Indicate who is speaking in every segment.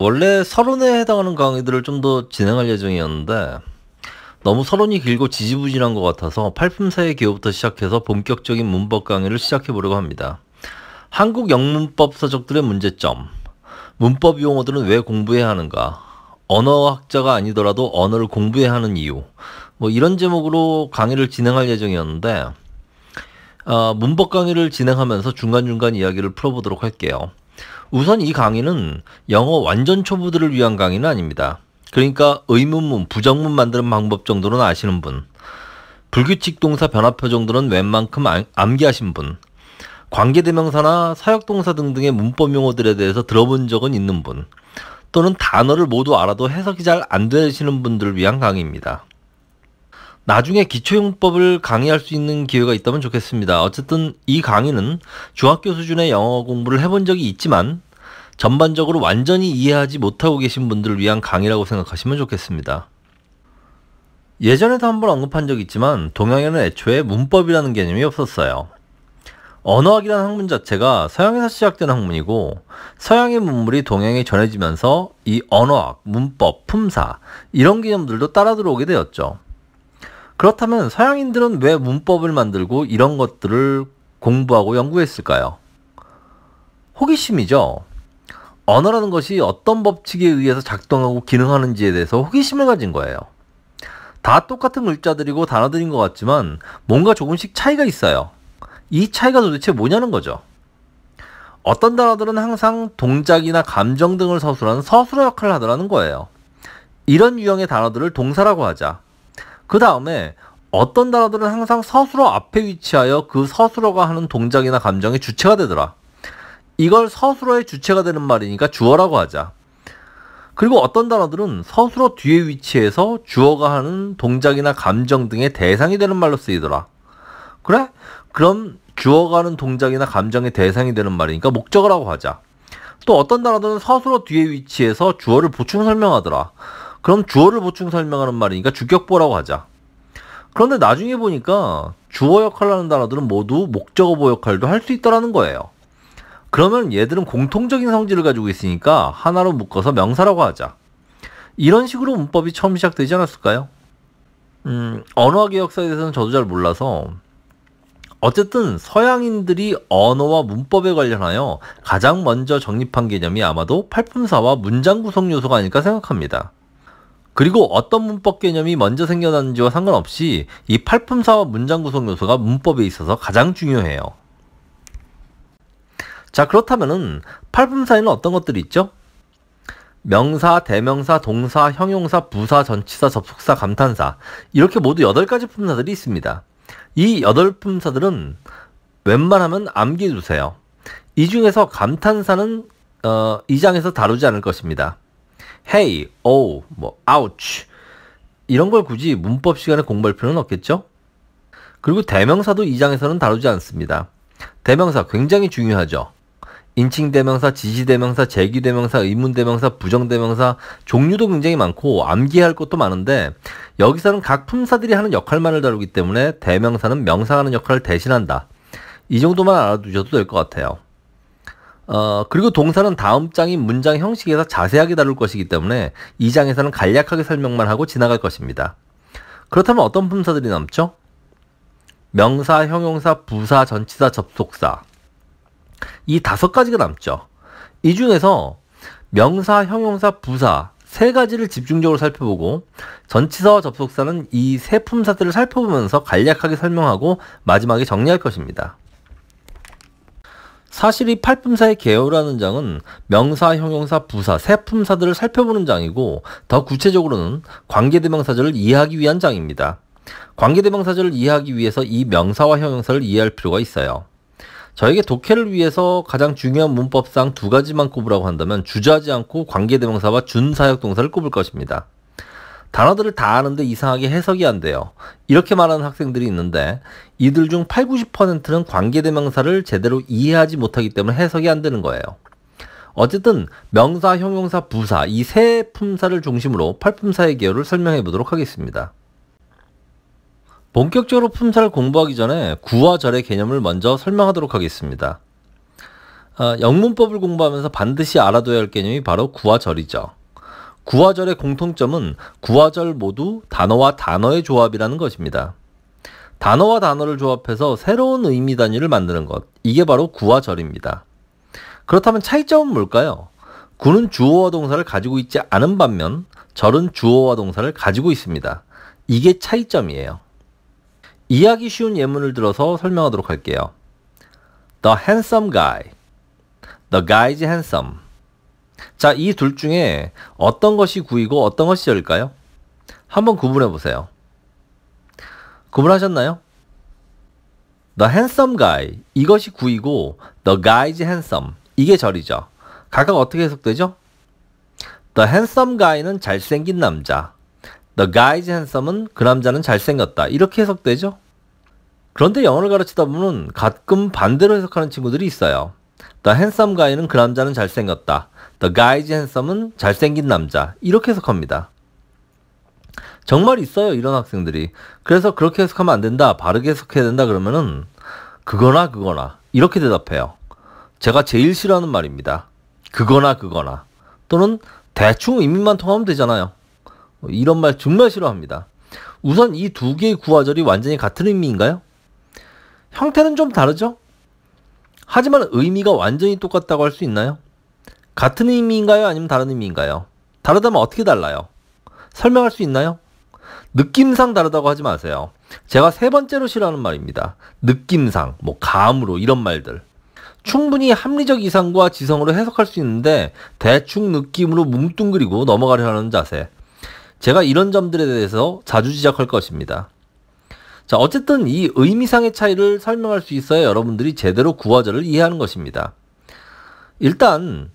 Speaker 1: 원래 서론에 해당하는 강의들을 좀 더 진행할 예정이었는데 너무 서론이 길고 지지부진한 것 같아서 팔품사의 기호부터 시작해서 본격적인 문법 강의를 시작해 보려고 합니다. 한국 영문법 서적들의 문제점, 문법 용어들은 왜 공부해야 하는가, 언어학자가 아니더라도 언어를 공부해야 하는 이유, 뭐 이런 제목으로 강의를 진행할 예정이었는데 어, 문법 강의를 진행하면서 중간중간 이야기를 풀어보도록 할게요. 우선 이 강의는 영어 완전 초보들을 위한 강의는 아닙니다. 그러니까 의문문, 부정문 만드는 방법 정도는 아시는 분, 불규칙 동사 변화표 정도는 웬만큼 암기하신 분, 관계대명사나 사역동사 등등의 문법 용어들에 대해서 들어본 적은 있는 분, 또는 단어를 모두 알아도 해석이 잘 안 되시는 분들을 위한 강의입니다. 나중에 기초용법을 강의할 수 있는 기회가 있다면 좋겠습니다. 어쨌든 이 강의는 중학교 수준의 영어 공부를 해본 적이 있지만 전반적으로 완전히 이해하지 못하고 계신 분들을 위한 강의라고 생각하시면 좋겠습니다. 예전에도 한번 언급한 적 있지만 동양에는 애초에 문법이라는 개념이 없었어요. 언어학이라는 학문 자체가 서양에서 시작된 학문이고 서양의 문물이 동양에 전해지면서 이 언어학, 문법, 품사 이런 개념들도 따라 들어오게 되었죠. 그렇다면 서양인들은 왜 문법을 만들고 이런 것들을 공부하고 연구했을까요? 호기심이죠. 언어라는 것이 어떤 법칙에 의해서 작동하고 기능하는지에 대해서 호기심을 가진 거예요. 다 똑같은 글자들이고 단어들인 것 같지만 뭔가 조금씩 차이가 있어요. 이 차이가 도대체 뭐냐는 거죠. 어떤 단어들은 항상 동작이나 감정 등을 서술하는 서술어 역할을 하더라는 거예요. 이런 유형의 단어들을 동사라고 하자. 그 다음에 어떤 단어들은 항상 서술어 앞에 위치하여 그 서술어가 하는 동작이나 감정의 주체가 되더라. 이걸 서술어의 주체가 되는 말이니까 주어라고 하자. 그리고 어떤 단어들은 서술어 뒤에 위치해서 주어가 하는 동작이나 감정 등의 대상이 되는 말로 쓰이더라. 그래? 그럼 주어가 하는 동작이나 감정의 대상이 되는 말이니까 목적어라고 하자. 또 어떤 단어들은 서술어 뒤에 위치해서 주어를 보충 설명하더라. 그럼 주어를 보충 설명하는 말이니까 주격보라고 하자. 그런데 나중에 보니까 주어 역할을 하는 단어들은 모두 목적어보 역할도 할 수 있더라는 거예요. 그러면 얘들은 공통적인 성질을 가지고 있으니까 하나로 묶어서 명사라고 하자. 이런 식으로 문법이 처음 시작되지 않았을까요? 음, 언어학 의 역사에 대해서는 저도 잘 몰라서 어쨌든 서양인들이 언어와 문법에 관련하여 가장 먼저 정립한 개념이 아마도 팔품사와 문장 구성 요소가 아닐까 생각합니다. 그리고 어떤 문법 개념이 먼저 생겨났는지와 상관없이 이 팔품 사와 문장 구성 요소가 문법에 있어서 가장 중요해요. 자그렇다면 팔품사에는 어떤 것들이 있죠? 명사, 대명사, 동사, 형용사, 부사, 전치사, 접속사, 감탄사 이렇게 모두 8가지 품사들이 있습니다. 이 8품사들은 웬만하면 암기해주세요. 이 중에서 감탄사는 어, 2장에서 다루지 않을 것입니다. hey, oh, 뭐 ouch 이런 걸 굳이 문법 시간에 공부할 필요는 없겠죠? 그리고 대명사도 이 장에서는 다루지 않습니다. 대명사 굉장히 중요하죠. 인칭 대명사, 지시 대명사, 제기 대명사, 의문 대명사, 부정 대명사 종류도 굉장히 많고 암기할 것도 많은데 여기서는 각 품사들이 하는 역할만을 다루기 때문에 대명사는 명사하는 역할을 대신한다. 이 정도만 알아두셔도 될 것 같아요. 어, 그리고 동사는 다음 장인 문장 형식에서 자세하게 다룰 것이기 때문에 이 장에서는 간략하게 설명만 하고 지나갈 것입니다. 그렇다면 어떤 품사들이 남죠? 명사, 형용사, 부사, 전치사, 접속사. 이 다섯 가지가 남죠. 이 중에서 명사, 형용사, 부사 세 가지를 집중적으로 살펴보고 전치사와 접속사는 이 세 품사들을 살펴보면서 간략하게 설명하고 마지막에 정리할 것입니다. 사실 이 팔품사의 개요라는 장은 명사, 형용사, 부사, 세품사들을 살펴보는 장이고 더 구체적으로는 관계대명사절을 이해하기 위한 장입니다. 관계대명사절을 이해하기 위해서 이 명사와 형용사를 이해할 필요가 있어요. 저에게 독해를 위해서 가장 중요한 문법상 두 가지만 꼽으라고 한다면 주저하지 않고 관계대명사와 준사역동사를 꼽을 것입니다. 단어들을 다 아는데 이상하게 해석이 안 돼요. 이렇게 말하는 학생들이 있는데 이들 중 8, 90%는 관계대명사를 제대로 이해하지 못하기 때문에 해석이 안 되는 거예요. 어쨌든 명사, 형용사, 부사 이 세 품사를 중심으로 팔품사의 개요를 설명해 보도록 하겠습니다. 본격적으로 품사를 공부하기 전에 구와 절의 개념을 먼저 설명하도록 하겠습니다. 어, 영문법을 공부하면서 반드시 알아둬야 할 개념이 바로 구와 절이죠. 구화절의 공통점은 구화절 모두 단어와 단어의 조합이라는 것입니다. 단어와 단어를 조합해서 새로운 의미 단위를 만드는 것. 이게 바로 구화절입니다. 그렇다면 차이점은 뭘까요? 구는 주어와 동사를 가지고 있지 않은 반면 절은 주어와 동사를 가지고 있습니다. 이게 차이점이에요. 이해하기 쉬운 예문을 들어서 설명하도록 할게요. The handsome guy. The guy is handsome. 자, 이 둘 중에 어떤 것이 구이고 어떤 것이 절일까요? 한번 구분해 보세요. 구분하셨나요? The handsome guy 이것이 구이고 the guy's handsome 이게 절이죠. 각각 어떻게 해석되죠? The handsome guy는 잘생긴 남자. The guy's handsome은 그 남자는 잘생겼다. 이렇게 해석되죠? 그런데 영어를 가르치다 보면 가끔 반대로 해석하는 친구들이 있어요. The handsome guy는 그 남자는 잘생겼다. The guy's handsome은 잘생긴 남자. 이렇게 해석합니다. 정말 있어요, 이런 학생들이. 그래서 그렇게 해석하면 안 된다. 바르게 해석해야 된다. 그러면은, 그거나 그거나. 이렇게 대답해요. 제가 제일 싫어하는 말입니다. 그거나 그거나. 또는 대충 의미만 통하면 되잖아요. 이런 말 정말 싫어합니다. 우선 이 두 개의 구화절이 완전히 같은 의미인가요? 형태는 좀 다르죠? 하지만 의미가 완전히 똑같다고 할 수 있나요? 같은 의미인가요? 아니면 다른 의미인가요? 다르다면 어떻게 달라요? 설명할 수 있나요? 느낌상 다르다고 하지 마세요. 제가 세 번째로 싫어하는 말입니다. 느낌상, 뭐 감으로 이런 말들. 충분히 합리적 이상과 지성으로 해석할 수 있는데 대충 느낌으로 뭉뚱그리고 넘어가려 하는 자세. 제가 이런 점들에 대해서 자주 지적할 것입니다. 자, 어쨌든 이 의미상의 차이를 설명할 수 있어야 여러분들이 제대로 구화절을 이해하는 것입니다. 일단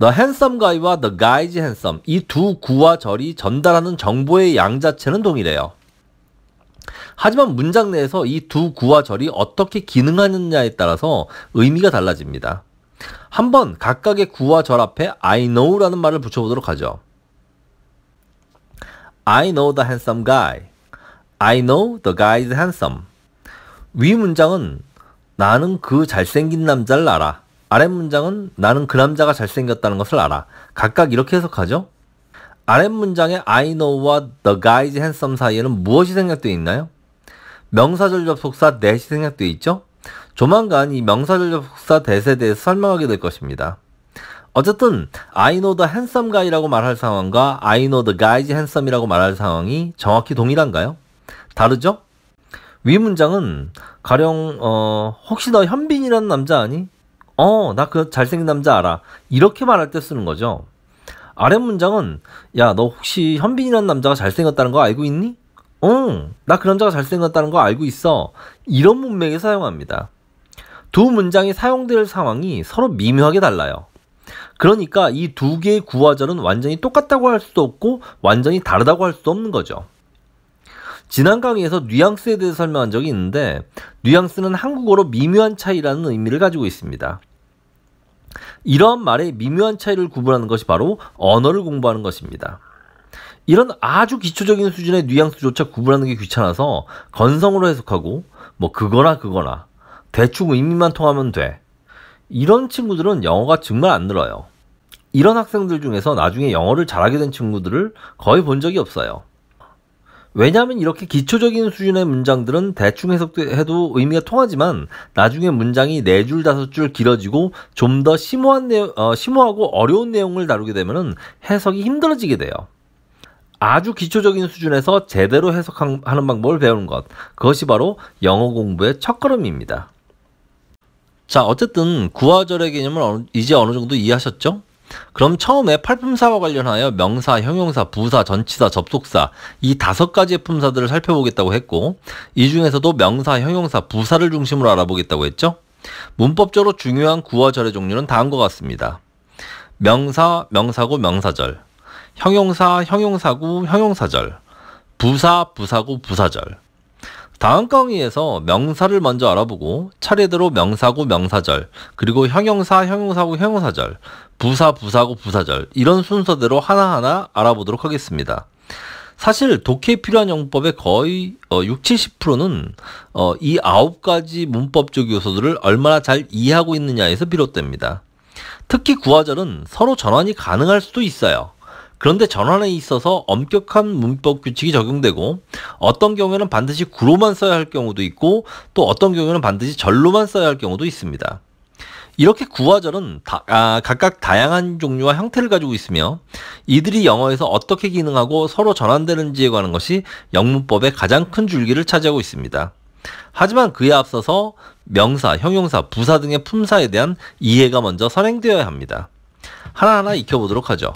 Speaker 1: The handsome guy와 the guy's handsome 이 두구화 절이 전달하는 정보의 양 자체는 동일해요. 하지만 문장 내에서 이 두구화 절이 어떻게 기능하느냐에 따라서 의미가 달라집니다. 한번 각각의 구화절 앞에 I know라는 말을 붙여보도록 하죠. I know the handsome guy. I know the guy is handsome. 위 문장은 나는 그 잘생긴 남자를 알아. 아랫 문장은 나는 그 남자가 잘생겼다는 것을 알아. 각각 이렇게 해석하죠. 아랫 문장의 I know와 the guy is handsome 사이에는 무엇이 생략되어 있나요? 명사절 접속사 that이 생략되어 있죠? 조만간 이 명사절 접속사 that에 대해서 설명하게 될 것입니다. 어쨌든 I know the handsome guy라고 말할 상황과 I know the guy is handsome이라고 말할 상황이 정확히 동일한가요? 다르죠? 위 문장은 가령 어 혹시 너 현빈이라는 남자 아니? 어 나 그 잘생긴 남자 알아 이렇게 말할 때 쓰는 거죠. 아래 문장은 야 너 혹시 현빈이라는 남자가 잘생겼다는 거 알고 있니? 응, 어, 나그런자가 잘생겼다는 거 알고 있어. 이런 문맥에 사용합니다. 두 문장이 사용될 상황이 서로 미묘하게 달라요. 그러니까 이 두 개의 구화절은 완전히 똑같다고 할 수도 없고 완전히 다르다고 할 수도 없는 거죠. 지난 강의에서 뉘앙스에 대해서 설명한 적이 있는데 뉘앙스는 한국어로 미묘한 차이라는 의미를 가지고 있습니다. 이런 말의 미묘한 차이를 구분하는 것이 바로 언어를 공부하는 것입니다. 이런 아주 기초적인 수준의 뉘앙스조차 구분하는 게 귀찮아서 건성으로 해석하고 뭐 그거나 그거나 대충 의미만 통하면 돼. 이런 친구들은 영어가 정말 안 늘어요. 이런 학생들 중에서 나중에 영어를 잘하게 된 친구들을 거의 본 적이 없어요. 왜냐하면 이렇게 기초적인 수준의 문장들은 대충 해석해도 의미가 통하지만 나중에 문장이 네 줄 다섯 줄 길어지고 좀 더 심오한 내용, 어, 심오하고 어려운 내용을 다루게 되면 해석이 힘들어지게 돼요. 아주 기초적인 수준에서 제대로 해석하는 방법을 배우는 것. 그것이 바로 영어 공부의 첫걸음입니다. 자, 어쨌든 구하절의 개념을 이제 어느 정도 이해하셨죠? 그럼 처음에 팔품사와 관련하여 명사, 형용사, 부사, 전치사, 접속사 이 다섯 가지의 품사들을 살펴보겠다고 했고 이 중에서도 명사, 형용사, 부사를 중심으로 알아보겠다고 했죠. 문법적으로 중요한 구어절의 종류는 다음과 같습니다. 명사, 명사구, 명사절 형용사, 형용사구, 형용사절 부사, 부사구, 부사절 다음 강의에서 명사를 먼저 알아보고 차례대로 명사구 명사절, 그리고 형용사, 형용사구, 형용사절, 부사, 부사고 부사절 이런 순서대로 하나하나 알아보도록 하겠습니다. 사실 독해 필요한 영법의 거의 어, 6, 70%는 어, 이 아홉 가지 문법적 요소들을 얼마나 잘 이해하고 있느냐에서 비롯됩니다. 특히 구화절은 서로 전환이 가능할 수도 있어요. 그런데 전환에 있어서 엄격한 문법 규칙이 적용되고 어떤 경우에는 반드시 구로만 써야 할 경우도 있고 또 어떤 경우에는 반드시 절로만 써야 할 경우도 있습니다. 이렇게 구화절은 다, 아, 각각 다양한 종류와 형태를 가지고 있으며 이들이 영어에서 어떻게 기능하고 서로 전환되는지에 관한 것이 영문법의 가장 큰 줄기를 차지하고 있습니다. 하지만 그에 앞서서 명사, 형용사, 부사 등의 품사에 대한 이해가 먼저 선행되어야 합니다. 하나하나 익혀보도록 하죠.